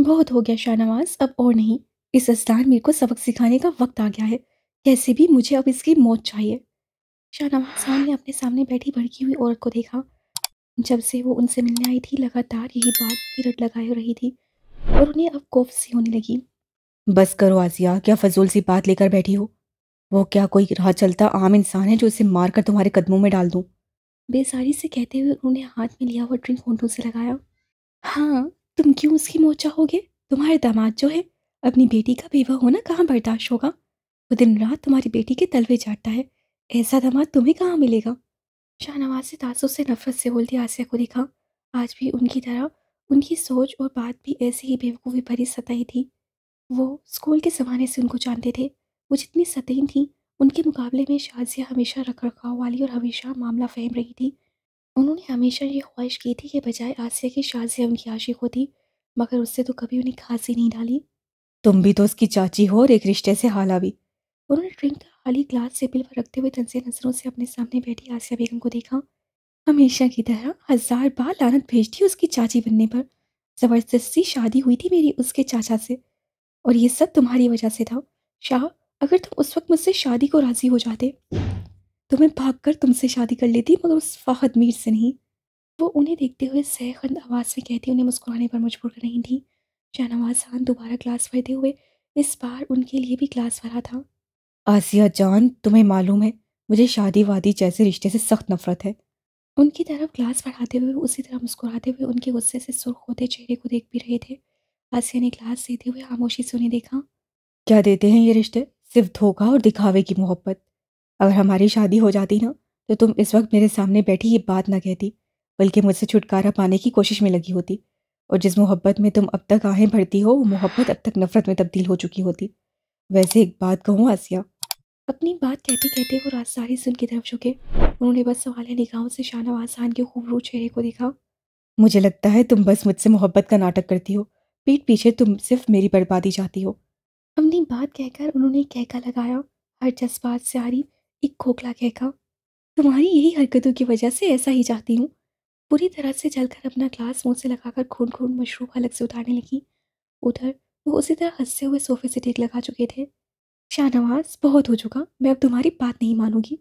बहुत हो गया शाहनवाज अब और नहीं इस असदान मीर को सबक सिखाने का वक्त आ गया है कैसे भी मुझे अब इसकी मौत चाहिए शाहनवाज खान ने अपने सामने बैठी भड़की हुई औरत को देखा जब से वो उनसे मिलने आई थी लगातार यही बात की रट लगाए रही थी और उन्हें अब कोफ सी होने लगी बस करो आजिया क्या फजूल सी बात लेकर बैठी हो वो क्या कोई राह चलता आम इंसान है जो इसे मारकर तुम्हारे कदमों में डाल दूँ बेसारी से कहते हुए उन्होंने हाथ में लिया हुआ ड्रिंक होंठों से लगाया हाँ तुम क्यों उसकी मोह चाहोगे तुम्हारे दामाद जो है अपनी बेटी का बेवा होना कहाँ बर्दाश्त होगा वो दिन रात तुम्हारी बेटी के तलवे चाटता है ऐसा दामाद तुम्हें कहाँ मिलेगा शाहनवाज से तासुब से नफरत से बोलती आसिया को दिखा आज भी उनकी तरह उनकी सोच और बात भी ऐसे ही बेवकूफ़ी भरी सताई थी वो स्कूल के ज़माने से उनको जानते थे वो जितनी सतह थी उनके मुकाबले में शाजिया हमेशा रख रखाव वाली और हमेशा मामला फहम रही थी उन्होंने हमेशा ये ख्वाहिश की थी कि बजाय आसिया की शाजिया उनकी आशिक होती मगर उससे तो कभी उन्हें खांसी नहीं डाली तुम भी तो उसकी चाची हो और एक रिश्ते से हाला भी उन्होंने ड्रिंक का खाली ग्लास टेबल पर रखते हुए तनसे नजरों से अपने सामने बैठी आसिया बेगम को देखा हमेशा की तरह हजार बार लानत भेज दी उसकी चाची बनने पर ज़बरदस्ती शादी हुई थी मेरी उसके चाचा से और ये सब तुम्हारी वजह से था शाह अगर तुम उस वक्त मुझसे शादी को राज़ी हो जाते तो मैं भाग कर तुमसे शादी कर लेती मगर उस फ़ाहद मीर से नहीं वो उन्हें देखते हुए सहखंद आवाज़ में कहती उन्हें मुस्कुराने पर मजबूर कर रही थी शाहनवाज खान दोबारा क्लास भरते हुए इस बार उनके लिए भी क्लास भरा था आसिया जान तुम्हें मालूम है मुझे शादी वादी जैसे रिश्ते से सख्त नफरत है उनकी तरफ क्लास पढ़ाते हुए उसी तरह मुस्कुराते हुए उनके गुस्से से सुर्ख होते चेहरे को देख भी रहे थे आसिया ने क्लास देते हुए खामोशी से उन्हें देखा क्या देते हैं ये रिश्ते सिर्फ धोखा और दिखावे की मोहब्बत अगर हमारी शादी हो जाती ना तो तुम इस वक्त मेरे सामने बैठी ये बात ना कहती बल्कि मुझसे छुटकारा पाने की कोशिश में लगी होती और जिस मोहब्बत में तुम अब तक आहें भरती हो वो मोहब्बत अब तक नफरत में तब्दील हो चुकी होती वैसे एक बात कहूँ आसिया अपनी बात कहते कहते वो रात सारी सुन की तरफ झुके उन्होंने बस सवाल निगाहों से शाहनवाज खान के खूबरू चेहरे को देखा मुझे लगता है तुम बस मुझसे मोहब्बत का नाटक करती हो पीठ पीछे तुम सिर्फ मेरी बर्बादी चाहती हो अपनी बात कहकर उन्होंने कहका लगाया हर जज्बात से आ रही एक खोखला कहका तुम्हारी यही हरकतों की वजह से ऐसा ही चाहती हूँ पूरी तरह से जलकर अपना ग्लास मुंह से लगाकर खून खून मशरूब अलग से उतारने लगी उधर वो उसी तरह हंसते हुए सोफे से टेक लगा चुके थे शाहनवाज बहुत हो चुका मैं अब तुम्हारी बात नहीं मानूंगी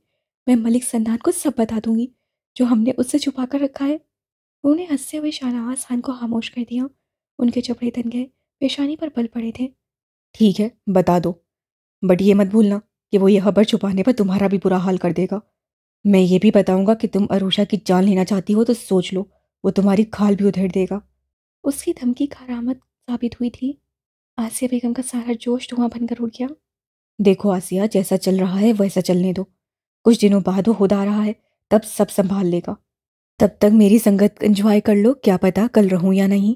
मैं मलिक सन्नान को सब बता दूंगी जो हमने उससे छुपा कर रखा है उन्होंने हंसते हुए शाहनवाज खान को खामोश कर दिया उनके चपड़े तन गए पेशानी पर बल पड़े थे ठीक है बता दो बट ये मत भूलना कि वो ये खबर छुपाने पर तुम्हारा भी बुरा हाल कर देगा मैं ये भी बताऊंगा कि तुम अरुषा की जान लेना चाहती हो तो सोच लो वो तुम्हारी खाल भी उधेड़ देगा उसकी धमकी खारामद साबित हुई थी आसिया बेगम का सारा जोश धुआं बनकर उड़ गया देखो आसिया जैसा चल रहा है वैसा चलने दो कुछ दिनों बाद वो आ रहा है तब सब संभाल लेगा तब तक मेरी संगत इंजॉय कर लो क्या पता कल रहूं या नहीं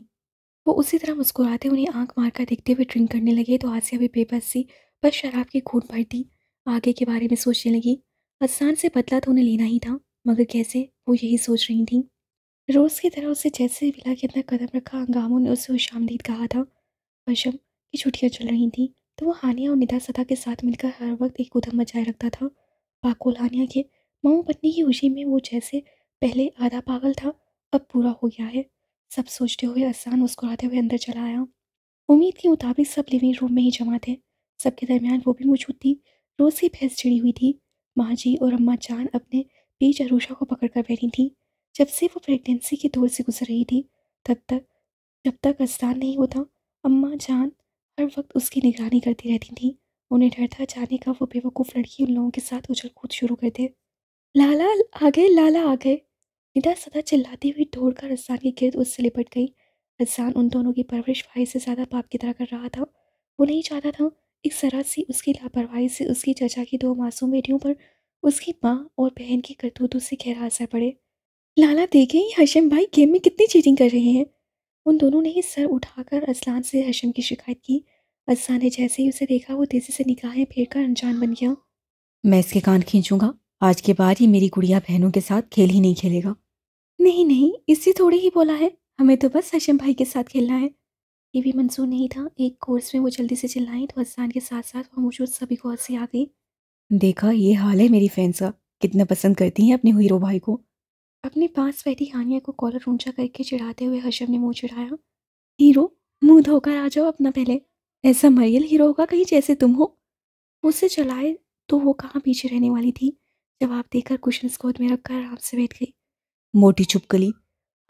वो उसी तरह मुस्कुराते उन्हें आंख मारकर देखते हुए ड्रिंक करने लगे तो आसिया भी बेबस सी बस शराब की घूट भर दी आगे के बारे में सोचने लगी आसान से बदला तो उन्हें लेना ही था मगर कैसे वो यही सोच रही थी रोज़ की तरह उसे जैसे विला के अपना कदम रखा हंगामों ने उसे खुशामदीद कहा था अशम की छुट्टियाँ चल रही थी तो वो हानिया और निदा सदा के साथ मिलकर हर वक्त एक उधम मचाए रखता था पाकुल हानिया के माओ पत्नी की खुशी में वो जैसे पहले आधा पागल था अब पूरा हो गया है सब सोचते हुए आसान मुस्कुराते हुए अंदर चला आया उम्मीद के मुताबिक सब लिविंग रूम में ही जमा थे सबके दरमियान वो भी मौजूद थी रोज़ की भैंस चढ़ी हुई थी माँ जी और अम्मा जान अपने बीच अरूषा को पकड़ कर बैठी थी जब से वो प्रेगनेंसी के दौर से गुजर रही थी तब तक जब तक अस्तान नहीं होता अम्मा जान हर वक्त उसकी निगरानी करती रहती थी उन्हें डर था जाने का वो बेवकूफ़ लड़की उन लोगों के साथ उछल कूद शुरू कर दे लाला आ गए लाला आ गए निदा सदा चिल्लाती हुई दौड़कर अजान के गिरद उससे लिपट गई अजान उन दोनों की परवरिश भाई से ज़्यादा बाप की तरह कर रहा था वो नहीं चाहता था इस तरह से उसकी लापरवाही से उसकी चचा की दो मासूम बेटियों पर उसकी माँ और बहन की करतूतों से गहरा असर पड़े लाला देखें ये हशम भाई गेम में कितनी चीटिंग कर रहे हैं उन दोनों ने ही सर उठाकर असलान से हशम की शिकायत की असलान ने जैसे ही उसे देखा वो तेज़ी से निकाहें फेर कर अनजान बन गया मैं इसके कान खींचूंगा आज के बाद ये मेरी गुड़िया बहनों के साथ खेल ही नहीं खेलेगा नहीं नहीं इससे थोड़े ही बोला है हमें तो बस हशम भाई के साथ खेलना है ये भी मंजूर नहीं था एक कोर्स में वो जल्दी से चिल्लाई तो हसान के साथ साथ मौजूद सभी को हंसी आ गई देखा ये हाल है मेरी फैंस का कितना पसंद करती हैं अपने हीरो भाई को अपने पास बैठी हानिया को कॉलर ऊंचा करके चिढ़ाते हुए हशम ने मुंह चिढ़ाया हीरो मुंह धोकर आ जाओ अपना पहले ऐसा मरियल हीरो होगा कहीं जैसे तुम हो उसे चलाए तो वो कहाँ पीछे रहने वाली थी जवाब देकर कुशन गोद में रखकर आराम से बैठ गई मोटी चुपकली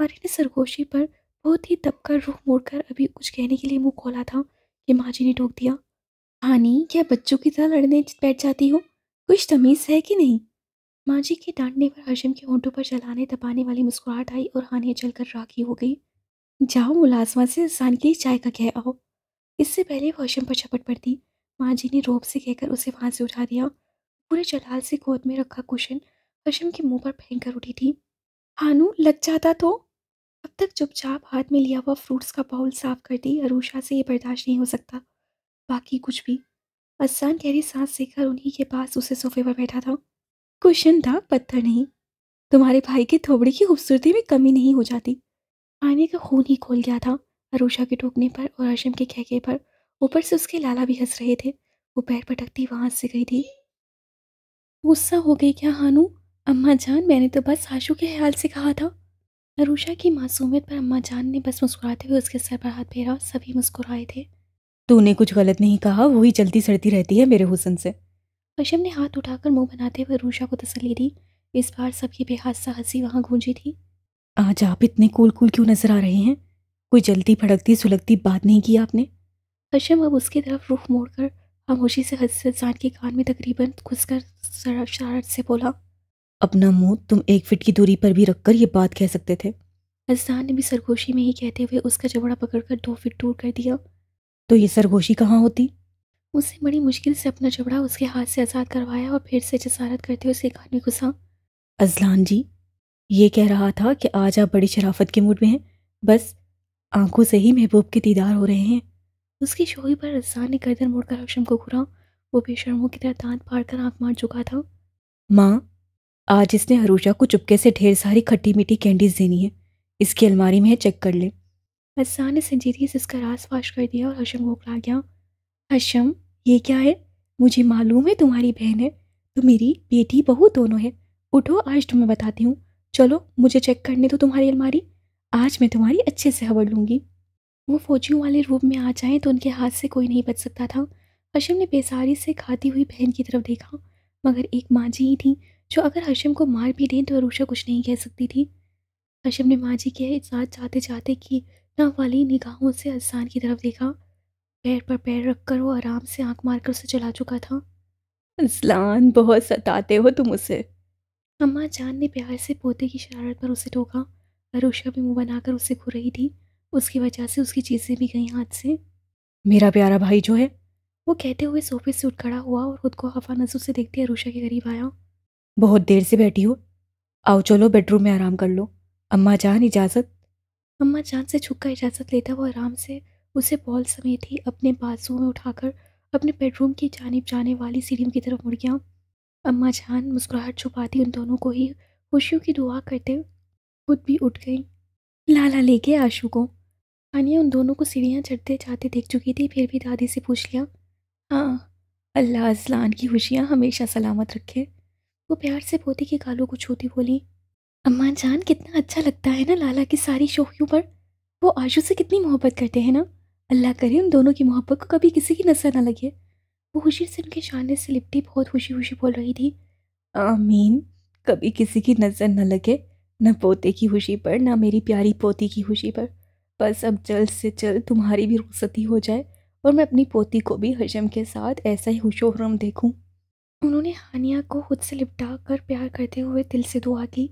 और इन सरगोशी पर बहुत ही दबकर रुख मोड़कर अभी कुछ कहने के लिए मुंह खोला था कि माँ जी ने टोक दिया हानी क्या बच्चों की तरह लड़ने बैठ जाती हो कुछ तमीज़ है कि नहीं माँ जी के डांटने पर हशम के होंठों पर चलाने दबाने वाली मुस्कुराहट आई और चल कर राखी हो गई जाओ मुलाजमा से इंसान के लिए चाय का कह आओ इससे पहले वो हशम पर छपट पड़ती माँ जी ने रोब से कहकर उसे वहाँ से उठा दिया पूरे चलाल से गोद में रखा कुशन हशम के मुंह पर फेंक कर उठी थी हानू लग जाता तो अब तक चुपचाप हाथ में लिया हुआ फ्रूट्स का बाउल साफ करती अरूषा से ये बर्दाश्त नहीं हो सकता बाकी कुछ भी असान गहरी सांस लेकर उन्हीं के पास उसे सोफे पर बैठा था कुशन था पत्थर नहीं तुम्हारे भाई के थोबड़े की खूबसूरती में कमी नहीं हो जाती आने का खून ही खोल गया था अरूषा के टोकने पर और अशम के कहके पर ऊपर से उसके लाला भी हंस रहे थे वो पैर पटकती वहां से गई थी गुस्सा हो गई क्या हानू अम्मा जान मैंने तो बस आशू के ख्याल से कहा था अरूषा की मासूमियत पर अम्मा जान ने बस मुस्कुराते हुए उसके सर पर हाथ फेरा और सभी मुस्कुराए थे तूने कुछ गलत नहीं कहा वो ही चलती सड़ती रहती है मेरे हुसन से कशम ने हाथ उठाकर मुंह बनाते हुए रूषा को तसली दी इस बार सबकी बेहादसा हंसी वहाँ गूंजी थी आज आप इतने कूल कूल क्यों नजर आ रहे हैं कोई जलती भड़कती सुलगती बात नहीं की आपने अशम अब उसकी तरफ रुख मोड़कर खामोशी से हंस इंसान के कान में तकरीबन घुसकर शरारत से बोला अपना मुंह तुम एक फिट की दूरी पर भी रखकर ये बात कह सकते थे अजहान ने भी सरगोशी में ही कहते हुए उसका जबड़ा पकड़कर दो फिट दूर कर दिया तो ये सरगोशी कहाँ होती उसने बड़ी मुश्किल से अपना जबड़ा उसके हाथ से आज़ाद करवाया और फिर से जसारत करते हुए उसके कान में घुसा अजलान जी ये कह रहा था कि आज आप बड़ी शराफत के मूड में हैं बस आंखों से ही महबूब के दीदार हो रहे हैं उसकी शोही पर अजहान ने गर्दन मोड़कर हशम को घुरा वो बेशर्मों की तरह दांत पार कर आँख मार चुका था माँ आज इसने हरूषा को चुपके से ढेर सारी खट्टी मीठी कैंडीज देनी है इसकी अलमारी में है चेक कर ले अजसा ने संजीदगी से इसका रास वाश कर दिया और हशम घोकला गया हशम ये क्या है मुझे मालूम है तुम्हारी बहन है तो मेरी बेटी बहू दोनों है उठो आज तुम्हें बताती हूँ चलो मुझे चेक करने दो तुम्हारी अलमारी आज मैं तुम्हारी अच्छे से खबर लूँगी वो फौजियों वाले रूप में आ जाएं तो उनके हाथ से कोई नहीं बच सकता था हशम ने बेसारी से खाती हुई बहन की तरफ देखा मगर एक माँ जी ही थी जो अगर हशम को मार भी दें तो अरूषा कुछ नहीं कह सकती थी हशम ने माँ जी के साथ जाते जाते की ना वाली निगाहों से अजसान की तरफ देखा पैर पर पैर रखकर वो आराम से आंख मारकर उसे चला चुका था अजलान बहुत सताते हो तुम उसे अम्मा जान ने प्यार से पोते की शरारत पर उसे टोका अरुषा भी मुंह बनाकर उसे खो रही थी उसकी वजह से उसकी चीज़ें भी गई हाथ से मेरा प्यारा भाई जो है वो कहते हुए सोफे से उठ खड़ा हुआ और खुद को हफा नजर से देखते अरुषा के करीब आया बहुत देर से बैठी हो आओ चलो बेडरूम में आराम कर लो अम्मा जान इजाज़त अम्मा जान से झुककर इजाज़त लेता वो आराम से उसे बॉल समेत ही अपने बाजू में उठाकर अपने बेडरूम की जानब जाने वाली सीढ़ियों की तरफ मुड़ गया अम्मा जान मुस्कुराहट छुपाती उन दोनों को ही खुशियों की दुआ करते खुद भी उठ गई लाला लेके आशू को अनिया उन दोनों को सीढ़ियाँ चढ़ते जाते देख चुकी थी फिर भी दादी से पूछ लिया हाँ अल्लाह असलान की खुशियाँ हमेशा सलामत रखें वो प्यार से पोती के गालों को छूती बोली अम्मा जान कितना अच्छा लगता है ना लाला की सारी शोखियों पर वो आशू से कितनी मोहब्बत करते हैं ना अल्लाह करे उन दोनों की मोहब्बत को कभी किसी की नजर ना लगे वो खुशी से उनके शाने से लिपटी बहुत खुशी खुशी बोल रही थी आमीन कभी किसी की नज़र न लगे न पोते की खुशी पर ना मेरी प्यारी पोती की खुशी पर बस अब जल्द से जल्द तुम्हारी भी रुखसती हो जाए और मैं अपनी पोती को भी हजम के साथ ऐसा ही खुशोहरम देखूँ उन्होंने हानिया को खुद से लिपटा कर प्यार करते हुए दिल से दुआ की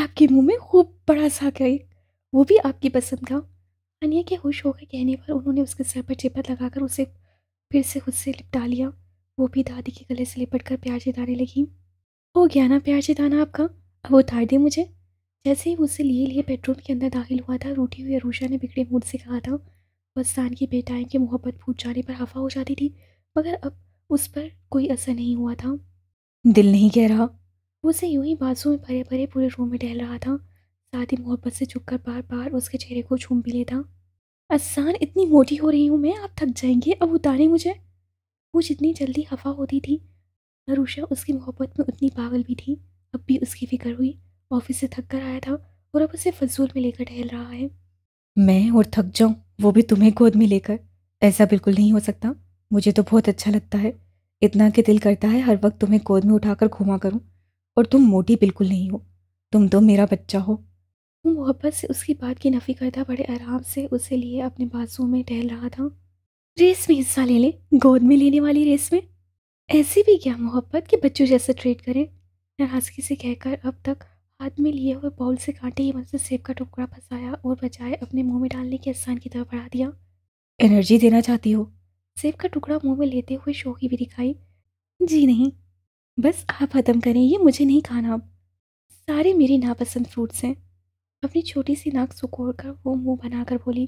आपके मुंह में खूब बड़ा सा गई वो भी आपकी पसंद का हानिया के खुश होकर कहने पर उन्होंने उसके सर पर चिपत लगाकर उसे फिर से खुद से लिपटा लिया वो भी दादी के गले से लिपट कर प्यार जिताने लगी हो गया ना प्यार जिताना आपका अब उतार दे मुझे जैसे ही उसे लिए लिए बेडरूम के अंदर दाखिल हुआ था रूठी हुई अरूषा ने बिगड़े मूड से कहा था वस्तान की बेटाएं के मोहब्बत फूट जाने पर हफा हो जाती थी मगर अब उस पर कोई असर नहीं हुआ था दिल नहीं कह रहा वो उसे यूं ही बाजू में भरे भरे पूरे रूम में टहल रहा था साथ ही मोहब्बत से झुककर बार बार उसके चेहरे को छूम भी लेता आसान इतनी मोटी हो रही हूँ मैं आप थक जाएंगे अब उतारें मुझे वो जितनी जल्दी हफा होती थी नरूषा उसकी मोहब्बत में उतनी पागल भी थी अब भी उसकी फिक्र हुई ऑफिस से थक कर आया था और अब उसे फजूल में लेकर टहल रहा है मैं और थक जाऊँ वो भी तुम्हें गोद में लेकर ऐसा बिल्कुल नहीं हो सकता मुझे तो बहुत अच्छा लगता है इतना कि दिल करता है हर वक्त तुम्हें गोद में उठाकर घुमा करूं और तुम मोटी बिल्कुल नहीं हो तुम तो मेरा बच्चा हो वो मोहब्बत से उसकी बात की नफ़ी करता बड़े आराम से उसे लिए अपने बाजुओं में टहल रहा था रेस में हिस्सा ले लें गोद में लेने वाली रेस में ऐसी भी क्या मोहब्बत कि बच्चों जैसा ट्रीट करें नाराजगी से कहकर अब तक हाथ में लिए हुए बाउल से कांटे ही मदद से सेब का टुकड़ा फंसाया और बचाए अपने मुंह में डालने के आसान की तरफ बढ़ा दिया एनर्जी देना चाहती हो सेब का टुकड़ा मुंह में लेते हुए शोकी भी दिखाई जी नहीं बस आप ख़त्म करें ये मुझे नहीं खाना अब सारे मेरे नापसंद फ्रूट्स हैं अपनी छोटी सी नाक सुखोड़ कर वो मुंह बनाकर बोली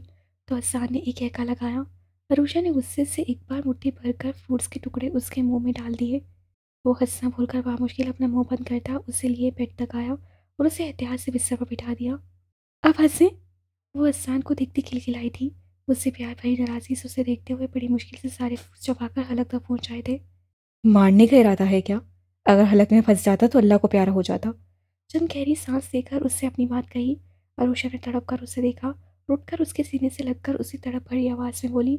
तो असान ने एक एका लगाया अरुषा ने गुस्से से एक बार मुट्ठी भर कर फ्रूट्स के टुकड़े उसके मुंह में डाल दिए वो हंसना भूलकर बामुश्किल अपना मुंह बंद करता उसे लिए बेड तक आया और उसे एहतियात से बिस्तर पर बिठा दिया अब हंसें वो असान को देखती खिलखिलाई थी उससे प्यार भरी नाराज़गी से उसे देखते हुए बड़ी मुश्किल से सारे फूस चबाकर हलक तक पहुँच आए थे मारने का इरादा है क्या अगर हलक में फंस जाता तो अल्लाह को प्यारा हो जाता जम गहरी सांस देकर उससे अपनी बात कही अरुषा ने तड़प कर उसे देखा रुटकर उसके सीने से लगकर उसी तड़प भरी आवाज़ में बोली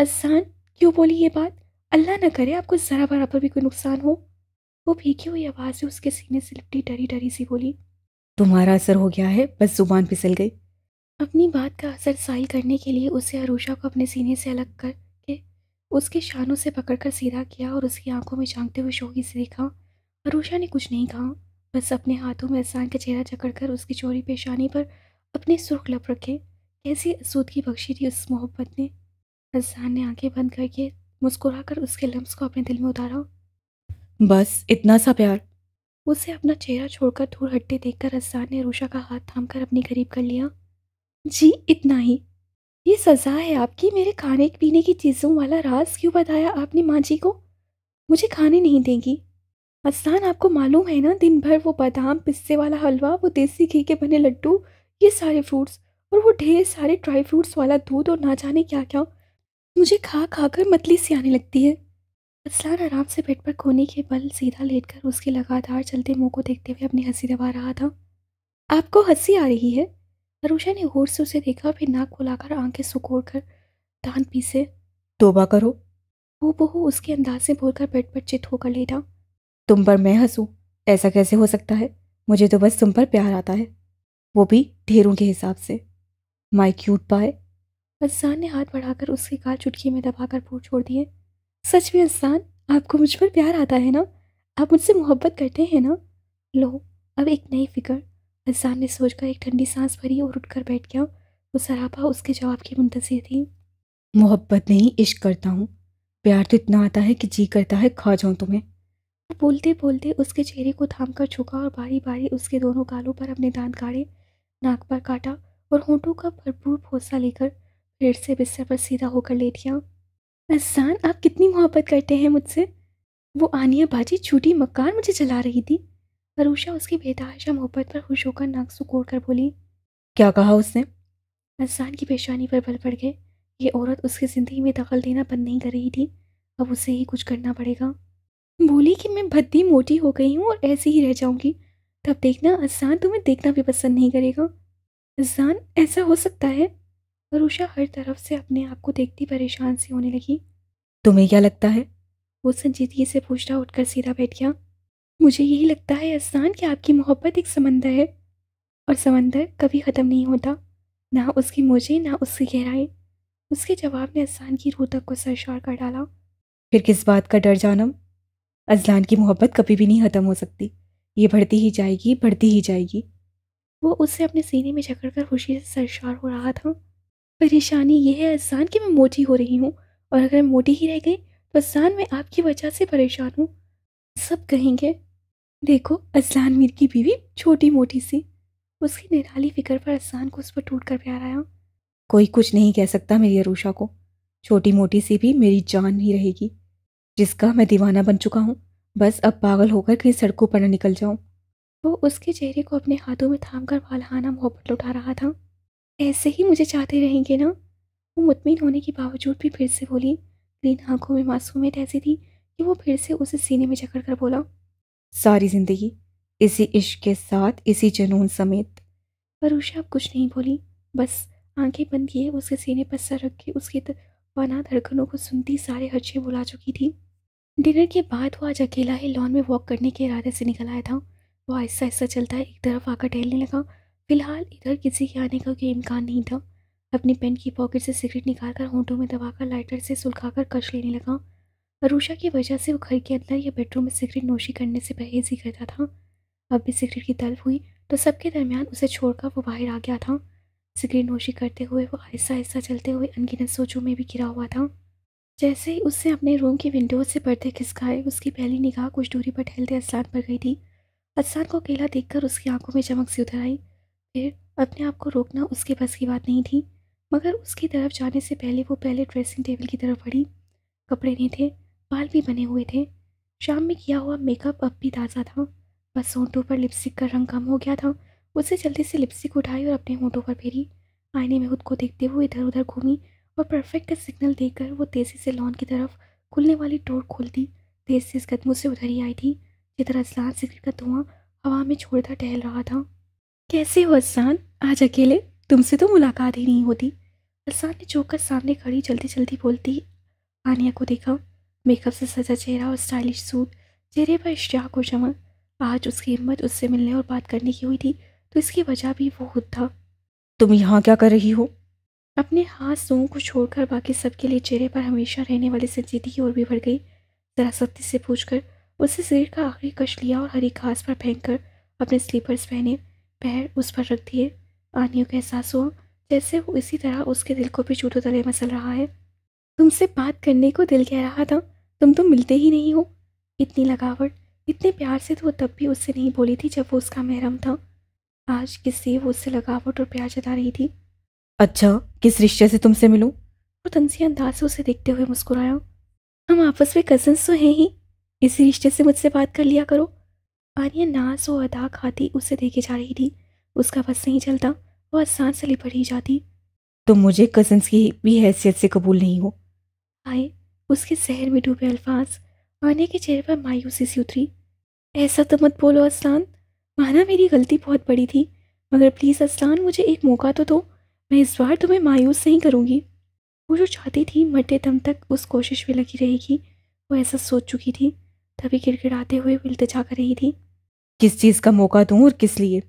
असान क्यों बोली ये बात अल्लाह न करे आपको ज़रा बराबर भी कोई नुकसान हो वो भीगी हुई आवाज़ से उसके सीने से लिपटी डरी डरी सी बोली तुम्हारा असर हो गया है बस जुबान फिसल गई अपनी बात का असर साइल करने के लिए उसे अरूषा को अपने सीने से अलग करके उसके शानों से पकड़कर सीधा किया और उसकी आंखों में झांकते हुए शोकी से देखा अरूषा ने कुछ नहीं कहा बस अपने हाथों में अहसान का चेहरा जकड़ कर उसकी चोरी पेशानी पर अपने सुर्ख लप रखे कैसी असूदगी बख्शी थी उस मोहब्बत ने अहसान ने आंखें बंद करके मुस्कुरा कर उसके लम्स को अपने दिल में उतारा बस इतना सा प्यार उसे अपना चेहरा छोड़कर दूर हट्टे देखकर अहसान ने रूषा का हाथ थामकर अपनी करीब कर लिया जी इतना ही ये सज़ा है आपकी मेरे खाने पीने की चीज़ों वाला राज क्यों बताया आपने माँ जी को मुझे खाने नहीं देंगी असान आपको मालूम है ना दिन भर वो बादाम पिस्से वाला हलवा वो देसी घी के बने लड्डू ये सारे फ्रूट्स और वो ढेर सारे ड्राई फ्रूट्स वाला दूध और ना जाने क्या क्या मुझे खा खा कर मतली सी आने लगती है असलान आराम से बेड पर कोने के बल सीधा लेटकर उसके लगातार चलते मुंह को देखते हुए अपनी हंसी दबा रहा था आपको हंसी आ रही है अरुषा ने गौर से उसे देखा फिर नाक खुलाकर आंखें सुकोड़ कर दांत पीसे तोबा करो वो बहू उसके अंदाज से बोलकर बेड पर चित होकर लेटा तुम पर मैं हंसूँ ऐसा कैसे हो सकता है मुझे तो बस तुम पर प्यार आता है वो भी ढेरों के हिसाब से माई क्यूट पाए अजसान ने हाथ बढ़ाकर उसकी गाल चुटकी में दबाकर फूट छोड़ दिए सच में अजसान आपको मुझ पर प्यार आता है ना आप मुझसे मोहब्बत करते हैं ना लो अब एक नई फिक्र अजान ने सोचकर एक ठंडी सांस भरी और उठकर बैठ गया वो सराबा उसके जवाब की मुंतजर थी मोहब्बत नहीं इश्क करता हूँ प्यार तो इतना आता है कि जी करता है खा जाऊँ तुम्हें वो बोलते बोलते उसके चेहरे को थाम कर छुका और बारी बारी उसके दोनों गालों पर अपने दांत गाड़े नाक पर काटा और होंठों का भरपूर भोसा लेकर पेड़ से बिस्तर पर सीधा होकर लेट गया अजान आप कितनी मोहब्बत करते हैं मुझसे वो आनिया बाजी छूटी मकान मुझे चला रही थी अरूषा उसकी बेतहाशा मोहब्बत पर खुश होकर नाक सुकोड़ कर बोली क्या कहा उसने इंसान की पेशानी पर बल पड़ गए ये औरत उसकी ज़िंदगी में दखल देना बंद नहीं कर रही थी अब उसे ही कुछ करना पड़ेगा बोली कि मैं भद्दी मोटी हो गई हूँ और ऐसी ही रह जाऊँगी तब देखना अजान तुम्हें देखना भी पसंद नहीं करेगा अजान ऐसा हो सकता है वरुषा हर तरफ से अपने आप को देखती परेशान सी होने लगी तुम्हें क्या लगता है वो संजीदगी से पूछता उठकर सीधा बैठ गया मुझे यही लगता है अहसान कि आपकी मोहब्बत एक समंदर है और समंदर कभी ख़त्म नहीं होता ना उसकी मोजे ना उसकी गहराई उसके जवाब ने असान की रूह तक को सरशार कर डाला फिर किस बात का डर जानम अजलान की मोहब्बत कभी भी नहीं ख़त्म हो सकती ये बढ़ती ही जाएगी बढ़ती ही जाएगी वो उससे अपने सीने में झकड़ कर खुशी से सरशार हो रहा था परेशानी यह है अजान कि मैं मोटी हो रही हूँ और अगर मोटी ही रह गई तो अजान मैं आपकी वजह से परेशान हूँ सब कहेंगे देखो असलान मीर की बीवी छोटी मोटी सी उसकी निराली फिक्र पर असलान को उस पर टूट कर प्यार आया कोई कुछ नहीं कह सकता मेरी अरूषा को छोटी मोटी सी भी मेरी जान ही रहेगी जिसका मैं दीवाना बन चुका हूँ बस अब पागल होकर कहीं सड़कों पर निकल जाऊँ वो उसके चेहरे को अपने हाथों में थाम कर वालहाना मोहब्बत लुटा रहा था ऐसे ही मुझे चाहते रहेंगे ना वो मुतमिन होने के बावजूद भी फिर से बोली ग्रीन आंखों में मासूमियत ऐसी थी कि वो फिर से उसे सीने में जकड़ कर बोला सारी ज़िंदगी इसी इश्क के साथ इसी जुनून समेत पर उषा अब कुछ नहीं बोली बस आंखें बंद किए उसके सीने पर सर रख के उसके वना धड़कनों को सुनती सारे हर्चे बुला चुकी थी डिनर के बाद वो आज अकेला ही लॉन में वॉक करने के इरादे से निकल आया था वो ऐसा ऐसा चलता है एक तरफ आकर टहलने लगा फिलहाल इधर किसी के आने का कोई इम्कान नहीं था अपनी पेंट की पॉकेट से सिगरेट निकाल कर होंठों में दबाकर लाइटर से सुलगाकर कश लेने लगा अरूषा की वजह से वो घर के अंदर या बेडरूम में सिगरेट नोशी करने से परहेज ही करता था अब भी सिगरेट की तलब हुई तो सबके दरमियान उसे छोड़कर वो बाहर आ गया था सिगरेट नोशी करते हुए वो आहिस्ता आहिस्ता चलते हुए अनगिनत सोचों में भी गिरा हुआ था जैसे ही उससे अपने रूम के विंडो से पर्दे खिसकाए उसकी पहली निगाह कुछ दूरी पर ठहलते असलान पर गई थी असलान को अकेला देखकर उसकी आंखों में चमक सी उतर आई फिर अपने आप को रोकना उसके बस की बात नहीं थी मगर उसकी तरफ जाने से पहले वो पहले ड्रेसिंग टेबल की तरफ बढ़ी कपड़े नहीं थे बाल भी बने हुए थे शाम में किया हुआ मेकअप अब भी ताज़ा था बस होंठों पर लिपस्टिक का रंग कम हो गया था उसे जल्दी से लिपस्टिक उठाई और अपने होंठों पर फेरी आईने में खुद को देखते हुए इधर उधर घूमी और परफेक्ट सिग्नल देकर वो तेज़ी से लॉन की तरफ खुलने वाली डोर खोल दी तेज़ इस कदमों से उधर ही आई थी जिधर अजलान सिगरेट का धुआं हवा में छोड़ता टहल रहा था कैसे हो अजलान आज अकेले तुमसे तो मुलाकात ही नहीं होती अजसान ने चौंक सामने खड़ी जल्दी जल्दी बोलती आनिया को देखा मेकअप से सजा चेहरा और स्टाइलिश सूट चेहरे पर इश्तिया और चमक आज उसकी हिम्मत उससे मिलने और बात करने की हुई थी तो इसकी वजह भी वो खुद था तुम यहाँ क्या कर रही हो अपने हाथ सों को छोड़कर बाकी सबके लिए चेहरे पर हमेशा रहने वाली संजीदगी की ओर भी बढ़ गई जरा सख्ती से पूछ कर शरीर का आखिरी कश लिया और हरी घास पर फेंक कर अपने स्लीपर्स पहने पैर उस पर रख दिए आनियों का एहसास हुआ जैसे वो इसी तरह उसके दिल को भी चूटो तले मसल रहा है तुमसे बात करने को दिल कह रहा था तुम तो मिलते ही नहीं हो इतनी लगावट इतने प्यार से तो वो तब भी उससे नहीं बोली थी जब वो उसका महरम था आज किससे वो उससे लगावट और प्यार जता रही थी अच्छा किस रिश्ते से तुमसे मिलूं वो तंसी अंदाज से उसे देखते हुए मुस्कुराया हम आपस में कजन्स तो हैं ही इसी रिश्ते से मुझसे बात कर लिया करो आर्या नाज और अदा खाती उसे देखे जा रही थी उसका बस नहीं चलता वो आसान से लिपट ही जाती तुम तो मुझे कजन्स की भी हैसियत से कबूल नहीं हो आए उसके जहर में डूबे अल्फाज आने के चेहरे पर मायूसी सी उतरी ऐसा तो मत बोलो असलान माना मेरी गलती बहुत बड़ी थी मगर प्लीज़ असलान मुझे एक मौका तो दो मैं इस बार तुम्हें मायूस नहीं करूँगी वो जो चाहती थी मरते दम तक उस कोशिश में लगी रहेगी वो ऐसा सोच चुकी थी तभी गिड़गिड़ाते हुए इल्तजा कर रही थी किस चीज़ का मौका दूँ और किस लिए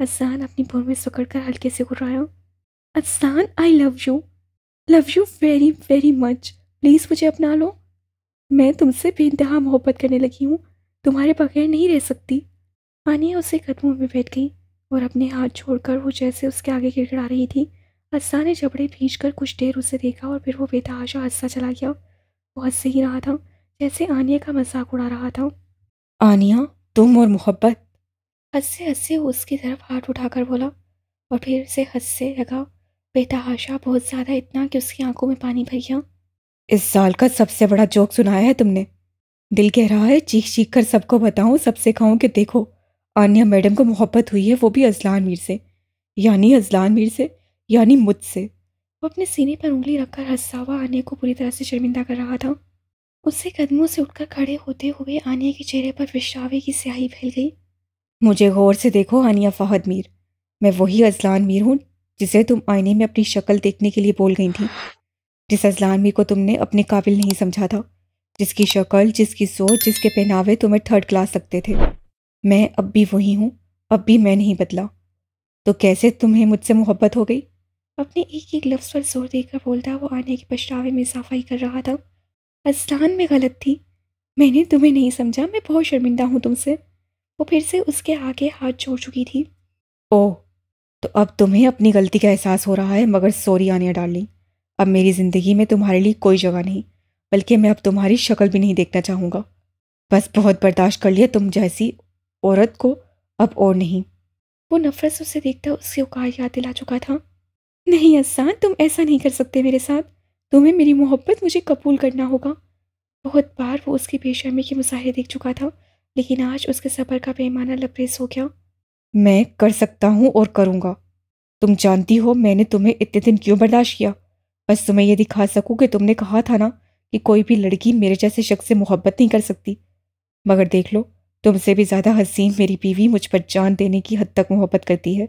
असान अपनी भूर में सुकड़ कर हल्के से घुराया असान I love you love you very very much please मुझे अपना लो मैं तुमसे इंतहा मोहब्बत करने लगी हूँ तुम्हारे बगैर नहीं रह सकती आनिया उसे कदमों में बैठ गई और अपने हाथ छोड़कर वो जैसे उसके आगे गिड़गिड़ा रही थी अस्सा ने जबड़े भीज कर कुछ देर उसे देखा और फिर वो बेतहाशा हस्सा चला गया वो हंस ही रहा था जैसे आनिया का मजाक उड़ा रहा था आनिया तुम और मोहब्बत हंसे हंसते उसकी तरफ हाथ उठाकर बोला और फिर उसे हंसने लगा बेतहाशा बहुत ज़्यादा इतना कि उसकी आंखों में पानी भर गया इस साल का सबसे बड़ा जोक सुनाया है तुमने दिल कह रहा है चीख चीख कर सबको बताऊं सबसे कहूँ कि देखो आनिया मैडम को मोहब्बत हुई है वो भी अजलान मीर से यानी अजलान मीर से यानी मुझसे वो अपने सीने पर उंगली रखकर हंसा हुआ आनिया को पूरी तरह से शर्मिंदा कर रहा था उससे कदमों से उठकर खड़े होते हुए आनिया के चेहरे पर विशावे की स्याही फैल गई मुझे गौर से देखो आनिया फ़ाहद मीर मैं वही अजलान मीर हूँ जिसे तुम आईने में अपनी शक्ल देखने के लिए बोल गई थी जिस अजलानवी को तुमने अपने काबिल नहीं समझा था जिसकी शक्ल जिसकी सोच जिसके पहनावे तुम्हें थर्ड क्लास लगते थे मैं अब भी वही हूँ अब भी मैं नहीं बदला तो कैसे तुम्हें मुझसे मोहब्बत हो गई अपने एक एक लफ्ज़ पर जोर देकर बोलता वो आने के पछतावे में इजाफा ही कर रहा था अजलान में गलत थी मैंने तुम्हें नहीं समझा मैं बहुत शर्मिंदा हूँ तुमसे वो फिर से उसके आगे हाथ छोड़ चुकी थी ओह तो अब तुम्हें अपनी गलती का एहसास हो रहा है मगर सोरी आने डाल ली अब मेरी ज़िंदगी में तुम्हारे लिए कोई जगह नहीं बल्कि मैं अब तुम्हारी शक्ल भी नहीं देखना चाहूँगा बस बहुत बर्दाश्त कर लिया तुम जैसी औरत को अब और नहीं वो नफ़रत उसे देखता उसकी उकार याद दिला चुका था नहीं अस्सान तुम ऐसा नहीं कर सकते मेरे साथ तुम्हें मेरी मोहब्बत मुझे कबूल करना होगा बहुत बार वो उसकी बेशर्मी के मुसाहरे देख चुका था लेकिन आज उसके सफ़र का पैमाना लबरेज हो गया मैं कर सकता हूँ और करूँगा तुम जानती हो मैंने तुम्हें इतने दिन क्यों बर्दाश्त किया बस तुम्हें यह दिखा सकूं कि तुमने कहा था ना कि कोई भी लड़की मेरे जैसे शख्स से मोहब्बत नहीं कर सकती मगर देख लो तुमसे भी ज़्यादा हसीन मेरी बीवी मुझ पर जान देने की हद तक मोहब्बत करती है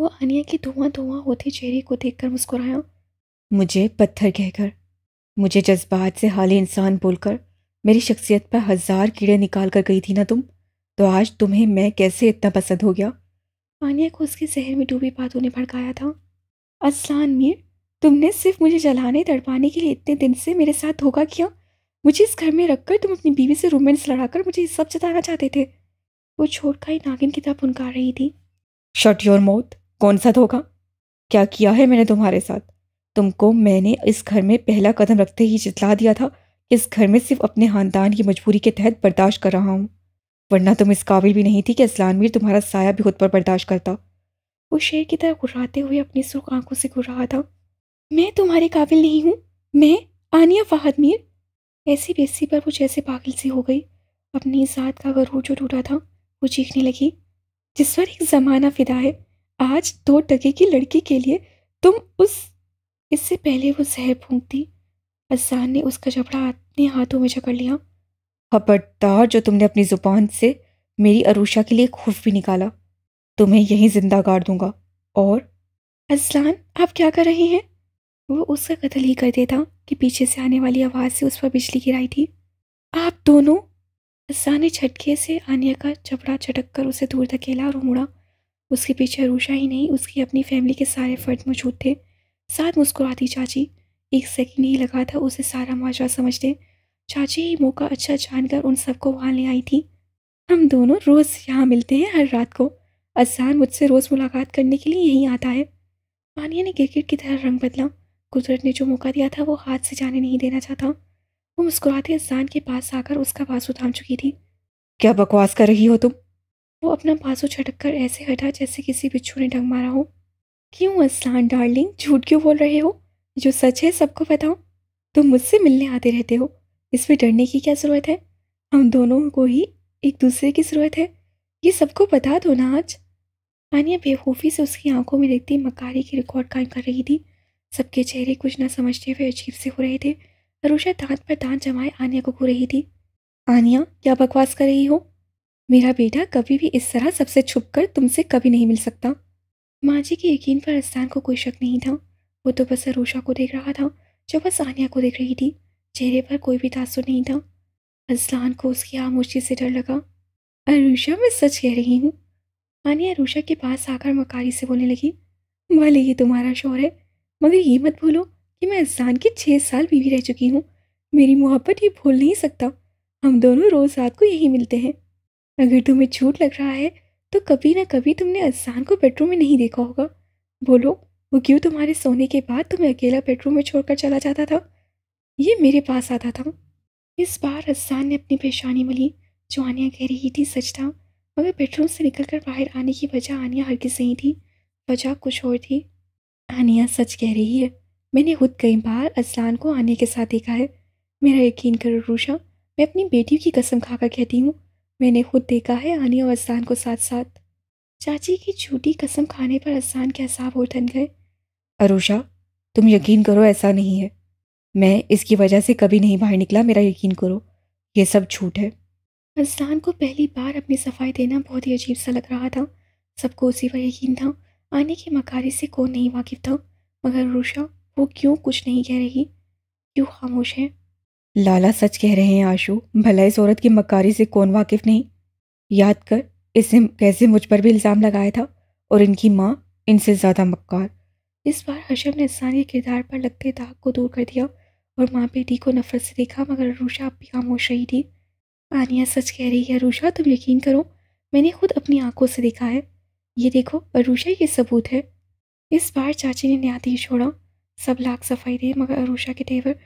वो अनिया की धुआं धुआं होते चेहरे को देखकर मुस्कुराया मुझे पत्थर कहकर मुझे जज्बात से हाली इंसान बोलकर मेरी शख्सियत पर हज़ार कीड़े निकाल कर गई थी ना तुम तो आज तुम्हें मैं कैसे इतना पसंद हो गया आनिया को उसके जहर में डूबी बातों ने भड़काया था असलान मीर तुमने सिर्फ मुझे जलाने तड़पाने के लिए इतने दिन से मेरे साथ धोखा किया मुझे इस घर में रखकर तुम अपनी बीवी से रोमेंस लड़ाकर मुझे ये सब जताना चाहते थे वो छोड़कर ही नागिन की तरह पुनकार रही थी शट योर मौत कौन सा धोखा क्या किया है मैंने तुम्हारे साथ तुमको मैंने इस घर में पहला कदम रखते ही जितला दिया था इस घर में सिर्फ अपने खानदान की मजबूरी के तहत बर्दाश्त कर रहा हूँ वरना तुम इस काबिल भी नहीं थी कि असलान मीर तुम्हारा साया भी खुद पर बर्दाश्त करता वो शेर की तरह घुराते हुए अपनी सुर्ख आंखों से घुर रहा था मैं तुम्हारे काबिल नहीं हूँ मैं आनिया फाहद मीर ऐसी बेसी पर वो जैसे पागल सी हो गई अपनी ज़ात का गरूर जो टूटा था वो चीखने लगी जिस पर एक ज़माना फिदा है आज दो टके की लड़की के लिए तुम उस इससे पहले वो जहर फूंकती अजान ने उसका जबड़ा अपने हाथों में जकड़ लिया खबरदार जो तुमने अपनी ज़ुबान से मेरी अरूषा के लिए खूफ भी निकाला तुम्हें यहीं जिंदा गाड़ दूंगा और अजलान आप क्या कर रहे हैं वो उसका कत्ल ही कर देता कि पीछे से आने वाली आवाज़ से उस पर बिजली गिराई थी आप दोनों अज्जा ने झटके से आनिया का चपड़ा चटक कर उसे दूर धकेला और मुड़ा उसके पीछे रूशा ही नहीं उसकी अपनी फैमिली के सारे फर्द मौजूद थे साथ मुस्कुराती चाची एक सेकंड ही लगा था उसे सारा माजरा समझते चाची ही मौका अच्छा जानकर उन सबको वहाँ ले आई थी हम दोनों रोज़ यहाँ मिलते हैं हर रात को अजान मुझसे रोज़ मुलाकात करने के लिए यहीं आता है आनिया ने क्रिकेट की तरह रंग बदला कुदरत ने जो मौका दिया था वो हाथ से जाने नहीं देना चाहता वो मुस्कुराते इंसान के पास आकर उसका बाजू थाम चुकी थी क्या बकवास कर रही हो तुम वो अपना बाजू छटक कर ऐसे हटा जैसे किसी बिच्छू ने डंग मारा हो क्यों असलान डार्लिंग झूठ क्यों बोल रहे हो जो सच है सबको बताओ तुम मुझसे मिलने आते रहते हो इसमें डरने की क्या ज़रूरत है हम दोनों को ही एक दूसरे की ज़रूरत है ये सबको बता दो ना आज आनिया बेवकूफ़ी से उसकी आंखों में देखती मकारी की रिकॉर्ड कायम कर रही थी सबके चेहरे कुछ ना समझते हुए अजीब से हो रहे थे अरुषा दांत पर दांत जमाए आनिया को घू रही थी आनिया क्या बकवास कर रही हो मेरा बेटा कभी भी इस तरह सबसे छुप कर तुमसे कभी नहीं मिल सकता माँ जी के यकीन पर अस्तान को कोई शक नहीं था वो तो बस अरुषा को देख रहा था जो बस आनिया को देख रही थी चेहरे पर कोई भी तासुर नहीं था अजलान को उसकी आमोशी से डर लगा अरुषा मैं सच कह रही हूँ आनिया अरुषा के पास आकर मकारी से बोलने लगी भले ही तुम्हारा शोर है मगर ये मत भूलो कि मैं अहसान की छः साल बीवी रह चुकी हूँ मेरी मोहब्बत ये भूल नहीं सकता हम दोनों रोज़ रात को यही मिलते हैं अगर तुम्हें झूठ लग रहा है तो कभी ना कभी तुमने अजान को बेडरूम में नहीं देखा होगा बोलो वो क्यों तुम्हारे सोने के बाद तुम्हें अकेला बेडरूम में छोड़कर चला जाता था ये मेरे पास आता था इस बार अजान ने अपनी परेशानी मिली जो आनिया कह रही थी सच था मगर बेडरूम से निकलकर बाहर आने की वजह आनिया हरगिज सही थी वजह कुछ और थी हानिया सच कह रही है मैंने खुद कई बार अजलान को आने के साथ देखा है मेरा यकीन करो रूशा मैं अपनी बेटियों की कसम खाकर कहती हूँ मैंने खुद देखा है आनिया और असान को साथ साथ चाची की झूठी कसम खाने पर असान के असाब और ठन गए अरुषा तुम यकीन करो ऐसा नहीं है मैं इसकी वजह से कभी नहीं बाहर निकला मेरा यकीन करो ये सब झूठ है असान को पहली बार अपनी सफाई देना बहुत ही अजीब सा लग रहा था सबको उसी पर यकीन था आने के मकारी से कौन नहीं वाकिफ था मगर रूशा वो क्यों कुछ नहीं कह रही क्यों खामोश है लाला सच कह रहे हैं आशु भला इस औरत की मकारी से कौन वाकिफ नहीं याद कर इसने कैसे मुझ पर भी इल्ज़ाम लगाया था और इनकी माँ इनसे ज़्यादा मक्कार इस बार हशम ने इंसान किरदार पर लगते दाग को दूर कर दिया और माँ बेटी को नफरत से देखा मगर रूशा अब भी खामोश रही थी आनिया सच कह रही है रूशा तुम यकीन करो मैंने खुद अपनी आंखों से देखा है ये देखो अरूषा ये सबूत है इस बार चाची ने ही छोड़ा सब लाख सफाई दे मगर अरूषा के तेवर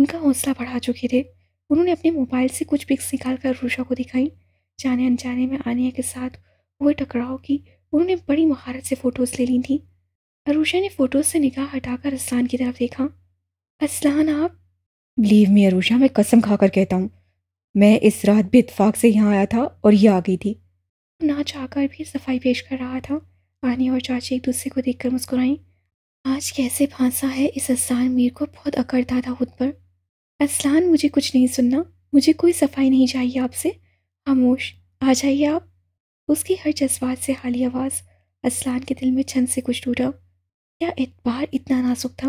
उनका हौसला बढ़ा चुके थे उन्होंने अपने मोबाइल से कुछ पिक्स निकाल कर अरूषा को दिखाई जाने अनजाने में आनिया के साथ हुए टकराव की उन्होंने बड़ी महारत से फ़ोटोज़ ले ली थी अरूषा ने फ़ोटोज़ से निगाह हटाकर असलान की तरफ देखा असलान आप बिलीव मी अरूषा मैं कसम खाकर कहता हूँ मैं इस रात भी इतफाक से यहाँ आया था और ये आ गई थी ना चाहकर भी सफाई पेश कर रहा था आनी और चाची एक दूसरे को देखकर मुस्कुराई आज कैसे फांसा है इस असलान मीर को बहुत अकड़ था खुद पर असलान मुझे कुछ नहीं सुनना मुझे कोई सफाई नहीं चाहिए आपसे खामोश आ जाइए आप उसकी हर जज्बात से हाली आवाज़ असलान के दिल में छन से कुछ टूटा क्या एतबार इतना नाजुक था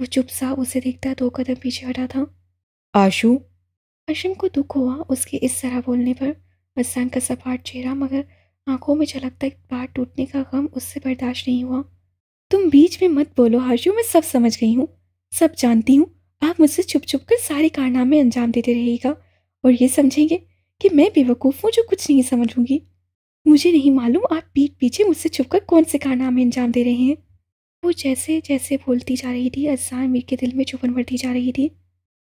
वो चुप सा उसे देखता दो कदम पीछे हटा था आशू आशम को दुख हुआ उसके इस तरह बोलने पर मस्तान का सपाट चेहरा मगर आंखों में झलकता एक बार टूटने का गम उससे बर्दाश्त नहीं हुआ तुम बीच में मत बोलो हाशू मैं सब समझ गई हूँ सब जानती हूँ आप मुझसे छुप छुप कर सारे कारनामे अंजाम देते रहेगा और ये समझेंगे कि मैं बेवकूफ़ हूँ जो कुछ नहीं समझूंगी मुझे नहीं मालूम आप पीठ पीछे मुझसे छुपकर कौन से कारनामे अंजाम दे रहे हैं वो जैसे जैसे बोलती जा रही थी अजान मीर के दिल में छुपन भरती जा रही थी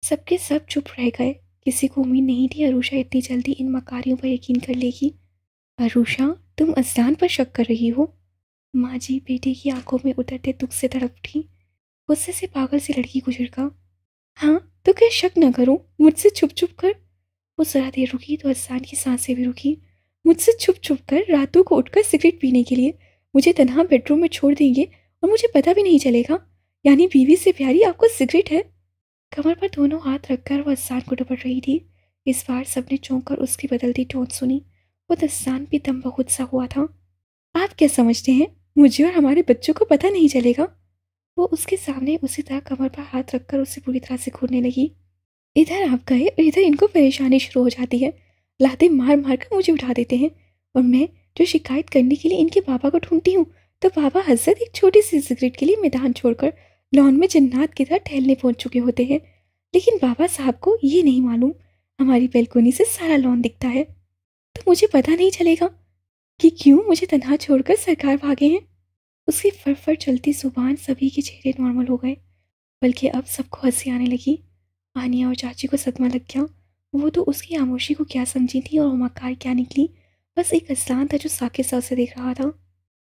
सबके सब चुप रह गए किसी को उम्मीद नहीं थी अरूषा इतनी जल्दी इन मकारियों पर यकीन कर लेगी अरूषा तुम अजान पर शक कर रही हो माँ जी बेटे की आंखों में उतरते दुख से तड़प उठी गुस्से से पागल से लड़की गुजरका हाँ तो क्या शक न करो मुझसे छुप छुप कर वो ज़रा देर रुकी तो अजान की सांसें भी रुकी मुझसे छुप छुप कर रातों को उठकर सिगरेट पीने के लिए मुझे तनहा बेडरूम में छोड़ देंगे और मुझे पता भी नहीं चलेगा यानी बीवी से प्यारी आपको सिगरेट है कमर पर दोनों हाथ रखकर वह अस्सान को डुबट रही थी इस बार सबने चौंक कर उसकी बदलती टोन सुनी वो दस्तान तो भी दम बहुत सा हुआ था आप क्या समझते हैं मुझे और हमारे बच्चों को पता नहीं चलेगा वो उसके सामने उसी तरह कमर पर हाथ रखकर उसे पूरी तरह से घूरने लगी इधर आप गए और इधर इनको परेशानी शुरू हो जाती है लाते मार मार कर मुझे उठा देते हैं और मैं जो शिकायत करने के लिए इनके पापा को ढूंढती हूँ तो बाबा हजरत एक छोटी सी सिगरेट के लिए मैदान छोड़कर लॉन में जन्नात की तरह टहलने पहुंच चुके होते हैं लेकिन बाबा साहब को ये नहीं मालूम हमारी बेलकोनी से सारा लॉन दिखता है तो मुझे पता नहीं चलेगा कि क्यों मुझे तनहा छोड़कर सरकार भागे हैं उसकी फरफर चलती जुबान सभी के चेहरे नॉर्मल हो गए बल्कि अब सबको हंसी आने लगी आनिया और चाची को सदमा लग गया वो तो उसकी आमोशी को क्या समझी थी और उमाकार क्या निकली बस एक असलान था जो साके सर से देख रहा था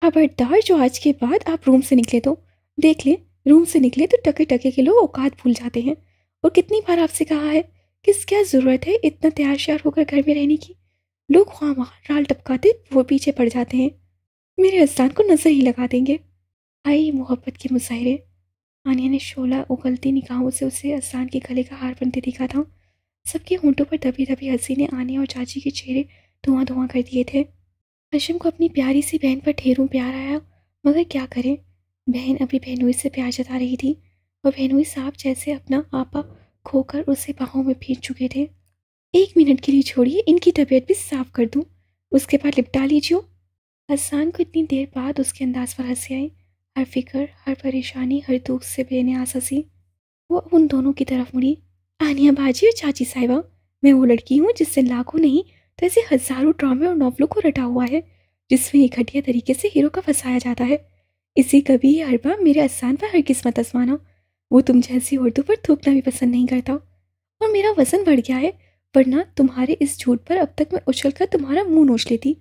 खबरदार जो आज के बाद आप रूम से निकले तो देख लें रूम से निकले तो टके टके के लोग औकात भूल जाते हैं और कितनी बार आपसे कहा है किस क्या ज़रूरत है इतना तैयार श्यार होकर घर में रहने की लोग वहाँ राल टपकाते वो पीछे पड़ जाते हैं मेरे अस्तान को नज़र ही लगा देंगे आई मोहब्बत के मुजाहरे आनिया ने शोला उगलती निकाहों से उसे अस्तान के गले का हार बनते दिखा था सबके होंठों पर दबी दबी हंसी ने आनिया और चाची के चेहरे धुआं धुआं कर दिए थे हशम को अपनी प्यारी सी बहन पर ढेरों प्यार आया मगर क्या करें बहन अभी बहनोई से प्यार जता रही थी और बहनोई साहब जैसे अपना आपा खोकर उसे बाहों में फेंक चुके थे एक मिनट के लिए छोड़िए इनकी तबीयत भी साफ कर दूँ उसके बाद लिपटा लीजियो हसान को इतनी देर बाद उसके अंदाज पर हंसी आई हर फिक्र हर परेशानी हर दुख से बेनियास हंसी वो उन दोनों की तरफ मुड़ी आनिया बाजी और चाची साहिबा मैं वो लड़की हूँ जिससे लाखों नहीं तो ऐसे हज़ारों ड्रामे और नॉवलों को रटा हुआ है जिसमें एक घटिया तरीके से हीरो का फंसाया जाता है इसे कभी अरबा मेरे आसान पर हर किस्मत आसमाना वो तुम जैसी औरतों पर थूकना भी पसंद नहीं करता और मेरा वजन बढ़ गया है वरना तुम्हारे इस झूठ पर अब तक मैं उछल कर तुम्हारा मुंह नोच लेती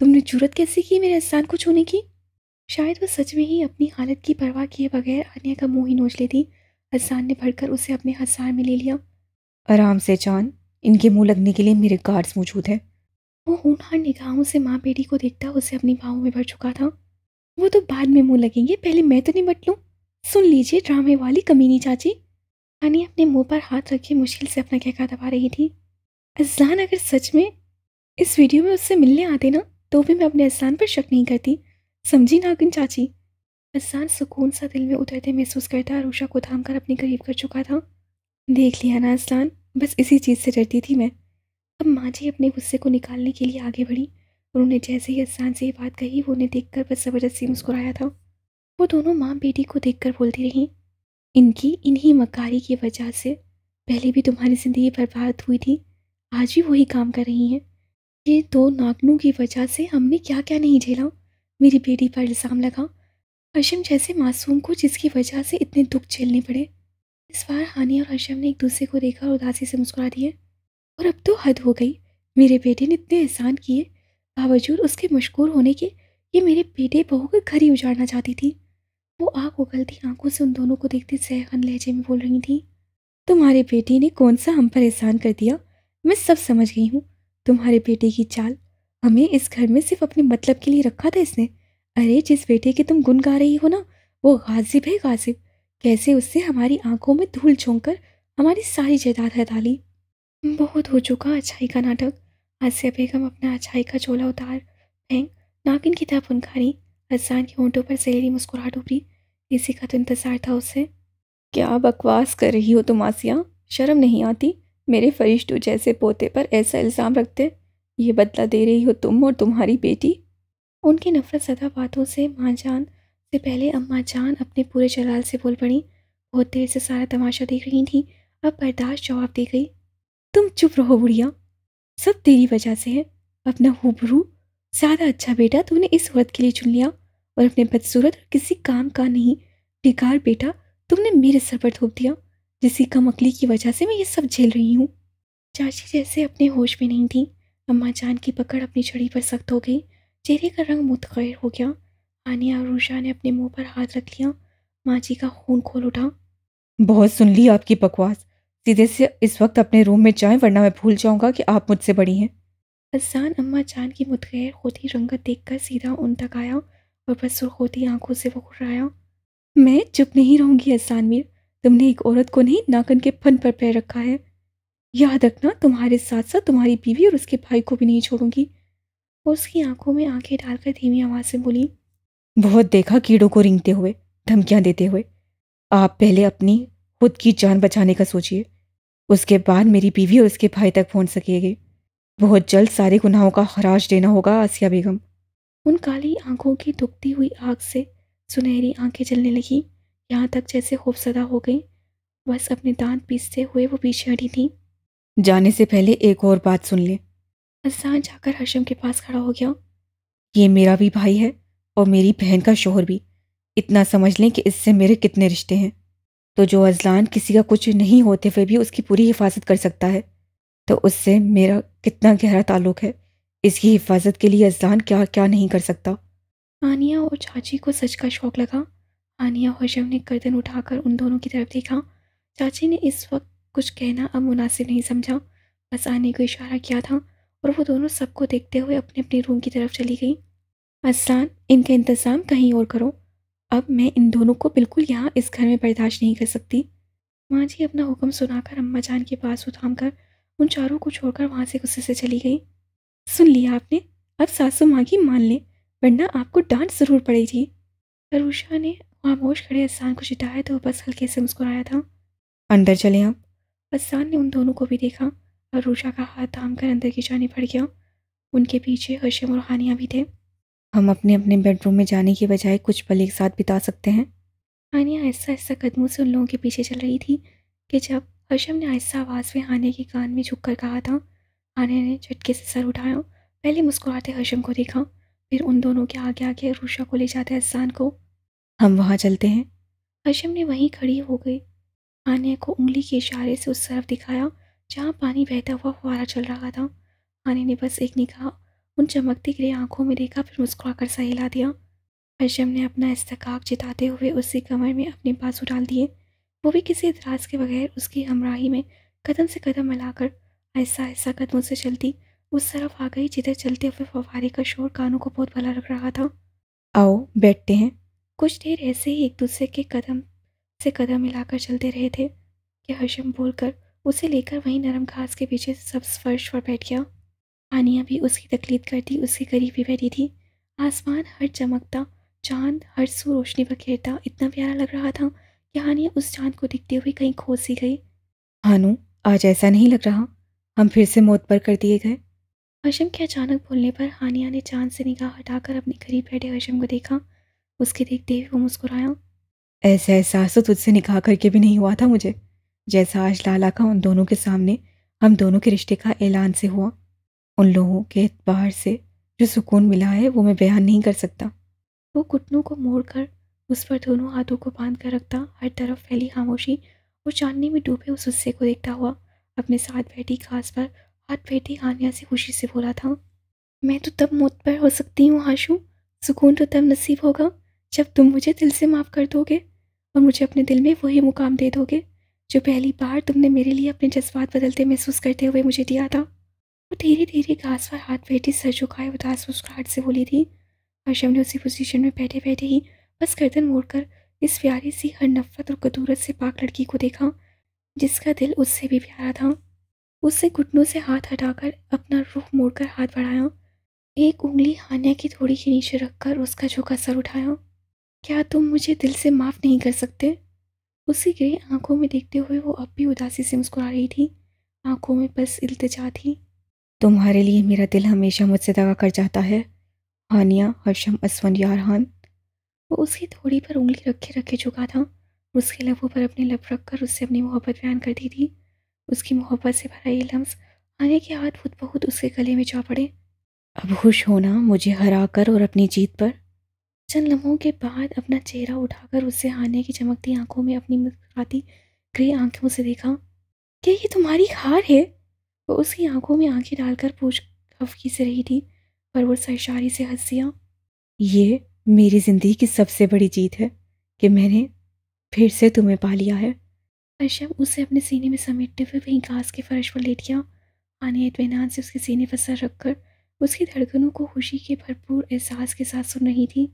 तुमने जरूरत कैसी की मेरे एहसान को छूने की शायद वह सच में ही अपनी हालत की परवाह किए बगैर आनिया का मुंह ही नोच लेती हसान ने भरकर उसे अपने हसार में ले लिया आराम से जान इनके मुंह लगने के लिए मेरे गार्ड्स मौजूद हैं वो होनहार निगाहों से माँ बेटी को देखता उसे अपनी बाहों में भर चुका था वो तो बाद में मुंह लगेंगे पहले मैं तो निमट लूँ सुन लीजिए ड्रामे वाली कमीनी चाची हानी अपने मुंह पर हाथ रखे मुश्किल से अपना कहका दबा रही थी अजान अगर सच में इस वीडियो में उससे मिलने आते ना तो भी मैं अपने अजान पर शक नहीं करती समझी नागिन चाची अजान सुकून सा दिल में उतरते महसूस करता आरूषा को थाम कर अपने करीब कर चुका था देख लिया ना अजान बस इसी चीज़ से डरती थी मैं अब माँ जी अपने गुस्से को निकालने के लिए आगे बढ़ी उन्होंने जैसे ही अस्सान से ये बात कही वो उन्हें देखकर बस ज़बरदस्ती मुस्कुराया था वो दोनों माँ बेटी को देखकर बोलती रहीं इनकी इन्हीं मकारी की वजह से पहले भी तुम्हारी ज़िंदगी बर्बाद हुई थी आज भी वही काम कर रही हैं ये दो नागनों की वजह से हमने क्या क्या नहीं झेला मेरी बेटी पर इल्ज़ाम लगा अशम जैसे मासूम को जिसकी वजह से इतने दुख झेलने पड़े इस बार हानिया और हर्षम ने एक दूसरे को देखा और उदासी से मुस्कुरा दिए और अब तो हद हो गई मेरे बेटे ने इतने एहसान किए बावजूद उसके मशहूर होने के ये मेरे बेटे बहू का घर ही उजाड़ना चाहती थी वो आँख उगलती आंखों से उन दोनों को देखते सहन लहजे में बोल रही थी तुम्हारे बेटे ने कौन सा हम पर एहसान कर दिया मैं सब समझ गई हूँ तुम्हारे बेटे की चाल हमें इस घर में सिर्फ अपने मतलब के लिए रखा था इसने अरे जिस बेटे के तुम गुन गा रही हो ना वो गाजिब है गाजिब कैसे उससे हमारी आंखों में धूल झोंक कर हमारी सारी जायदाद हटा ली बहुत हो चुका अच्छाई का नाटक आसिया बेगम अपना अच्छाई का चोला उतार फेंक नागिन की तरफ उनखारी अजान के होंठों पर सहरी मुस्कुराहट उभरी इसी का तो इंतज़ार था उसे क्या बकवास कर रही हो तुम आसिया शर्म नहीं आती मेरे फरिश्तों जैसे पोते पर ऐसा इल्ज़ाम रखते ये बदला दे रही हो तुम और तुम्हारी बेटी उनकी नफरत सदा बातों से माँ जान से पहले अम्मा जान अपने पूरे जलाल से बोल पड़ी बहुत देर से सारा तमाशा देख रही थी अब बर्दाश्त जवाब दे गई तुम चुप रहो बुढ़िया सब तेरी वजह से है अपना हुबरू ज़्यादा अच्छा बेटा तूने इस व्रत के लिए चुन लिया और अपने बदसूरत और किसी काम का नहीं बेकार बेटा तुमने मेरे सर पर थोप दिया जिसी कम अकली की वजह से मैं ये सब झेल रही हूँ चाची जैसे अपने होश में नहीं थी अम्मा जान की पकड़ अपनी छड़ी पर सख्त हो गई चेहरे का रंग मुतखर हो गया आनिया और रूषा ने अपने मुंह पर हाथ रख लिया माँ जी का खून खोल उठा बहुत सुन ली आपकी बकवास सीधे से इस वक्त अपने रूम में जाएं वरना मैं भूल जाऊंगा कि आप मुझसे बड़ी हैं अजान अम्मा जान की मुतगैर होती रंगत देखकर सीधा उन तक आया और बस होती आंखों से वो घुराया मैं चुप नहीं रहूंगी अजान मीर तुमने एक औरत को नहीं नाकन के फन पर पैर रखा है याद रखना तुम्हारे साथ साथ तुम्हारी बीवी और उसके भाई को भी नहीं छोड़ूंगी वो उसकी आंखों में आंखें डालकर धीमी आवाज़ से बोली बहुत देखा कीड़ों को रिंगते हुए धमकियां देते हुए आप पहले अपनी खुद की जान बचाने का सोचिए उसके बाद मेरी बीवी और उसके भाई तक पहुंच सकेगी बहुत जल्द सारे गुनाहों का खराज देना होगा आसिया बेगम उन काली आंखों की दुखती हुई आग से सुनहरी आंखें जलने लगी यहाँ तक जैसे खूबसदा हो गई बस अपने दांत पीसते हुए वो पीछे हटी थी जाने से पहले एक और बात सुन ले असान जाकर हशम के पास खड़ा हो गया ये मेरा भी भाई है और मेरी बहन का शोहर भी इतना समझ लें कि इससे मेरे कितने रिश्ते हैं तो जो अजलान किसी का कुछ नहीं होते हुए भी उसकी पूरी हिफाजत कर सकता है तो उससे मेरा कितना गहरा ताल्लुक है इसकी हिफाजत के लिए अजलान क्या क्या नहीं कर सकता आनिया और चाची को सच का शौक लगा आनिया और शव ने गर्दन उठाकर उन दोनों की तरफ देखा चाची ने इस वक्त कुछ कहना अब मुनासिब नहीं समझा बस आने को इशारा किया था और वो दोनों सबको देखते हुए अपने अपने रूम की तरफ चली गई अजलान इनका इंतज़ाम कहीं और करो अब मैं इन दोनों को बिल्कुल यहाँ इस घर में बर्दाश्त नहीं कर सकती माँ जी अपना हुक्म सुनाकर अम्मा जान के पास उथाम कर उन चारों को छोड़कर वहाँ से गुस्से से चली गई सुन लिया आपने अब सासू माँ की मान लें वरना आपको डांट ज़रूर पड़ेगी अरूषा ने खामोश खड़े असान को जिताया तो बस हल्के से मुस्कुराया था अंदर चले आप असान ने उन दोनों को भी देखा और रूषा का हाथ थाम कर अंदर की जाने पड़ गया उनके पीछे हर्षम और हानिया भी थे हम अपने अपने बेडरूम में जाने के बजाय कुछ पल एक साथ बिता सकते हैं हानिया ऐसा ऐसा कदमों से उन लोगों के पीछे चल रही थी कि जब हर्षम ने ऐसा आवाज़ में हानिया के कान में झुक कर कहा था हानिया ने झटके से सर उठाया पहले मुस्कुराते हर्षम को देखा फिर उन दोनों के आगे आगे रूशा को ले जाते अहसान को हम वहाँ चलते हैं हर्षम ने वहीं खड़ी हो गई हानिया को उंगली के इशारे से उस तरफ दिखाया जहाँ पानी बहता हुआ फुहारा चल रहा था हानिया ने बस एक निकाह उन चमकती गई आंखों में देखा फिर मुस्कुरा कर सहिला दिया हर्षम ने अपना इस्तकाक जिताते हुए उसी कमर में अपने बाजू डाल दिए वो भी किसी इतराज़ के बगैर उसकी हमराही में कदम से कदम मिलाकर ऐसा ऐसा कदमों से चलती उस तरफ आ गई जिधर चलते हुए फवारे का शोर कानों को बहुत भला लग रहा था आओ बैठते हैं कुछ देर ऐसे ही एक दूसरे के कदम से कदम मिलाकर चलते रहे थे कि हर्षम बोलकर उसे लेकर वहीं नरम घास के पीछे सब फर्श पर बैठ गया पानियाँ भी उसकी तकलीद करती उसके करीब भी बैठी थी आसमान हर चमकता चांद हर सू रोशनी बखेरता इतना प्यारा लग रहा था कि हानिया उस चांद को दिखते हुए कहीं खो सी गई हानू आज ऐसा नहीं लग रहा हम फिर से मौत पर कर दिए गए हशम के अचानक बोलने पर हानिया ने चांद से निगाह हटाकर अपने करीब बैठे हशम को देखा उसके देखते हुए वो मुस्कुराया ऐसा एहसास तो तुझसे निकाह करके भी नहीं हुआ था मुझे जैसा आज लाला का उन दोनों के सामने हम दोनों के रिश्ते का ऐलान से हुआ उन लोगों के एतबार से जो सुकून मिला है वो मैं बयान नहीं कर सकता वो घुटनों को मोड़कर उस पर दोनों हाथों को बांध कर रखता हर तरफ फैली खामोशी और चांदनी में डूबे उस गुस्से को देखता हुआ अपने साथ बैठी घास पर हाथ बैठी हानिया से खुशी से बोला था मैं तो तब मौत पर हो सकती हूँ आशू सुकून तो तब नसीब होगा जब तुम मुझे दिल से माफ़ कर दोगे और मुझे अपने दिल में वही मुकाम दे दोगे जो पहली बार तुमने मेरे लिए अपने जज्बात बदलते महसूस करते हुए मुझे दिया था वो धीरे धीरे घास पर हाथ बैठे सर झुकाए उदास मुस्कुराहट से बोली थी हर्षम ने उसी पोजीशन में बैठे बैठे ही बस गर्दन मोड़कर इस प्यारी सी हर नफरत और कदूरत से पाक लड़की को देखा जिसका दिल उससे भी प्यारा था उससे घुटनों से हाथ हटाकर अपना रुख मोड़कर हाथ बढ़ाया एक उंगली हानिया की थोड़ी के नीचे रखकर उसका झुका सर उठाया क्या तुम मुझे दिल से माफ़ नहीं कर सकते उसी ग्रे आंखों में देखते हुए वो अब भी उदासी से मुस्कुरा रही थी आंखों में बस इल्तजा थी तुम्हारे लिए मेरा दिल हमेशा मुझसे दगा कर जाता है हानिया हर्षम असवन यारहान वो उसकी थोड़ी पर उंगली रखे रखे चुका था उसके लबों पर अपने लब रख कर उससे अपनी मोहब्बत बयान करती थी उसकी मोहब्बत से भरा ये लम्स आने के हाथ खुद बहुत उसके गले में जा पड़े अब खुश होना मुझे हरा कर और अपनी जीत पर चंद लम्हों के बाद अपना चेहरा उठाकर उससे आने की चमकती आंखों में अपनी मुस्कुराती ग्रे आंखों से देखा क्या ये तुम्हारी हार है वो उसकी आंखों में आंखें डालकर पूछ खफकी से रही थी पर वो सशारी से हंसिया ये मेरी ज़िंदगी की सबसे बड़ी जीत है कि मैंने फिर से तुम्हें पा लिया है अशम उसे अपने सीने में समेटते हुए वहीं घास के फर्श पर लेट गया आने इतमान से उसके सीने पर सर रखकर उसकी धड़कनों को खुशी के भरपूर एहसास के साथ सुन रही थी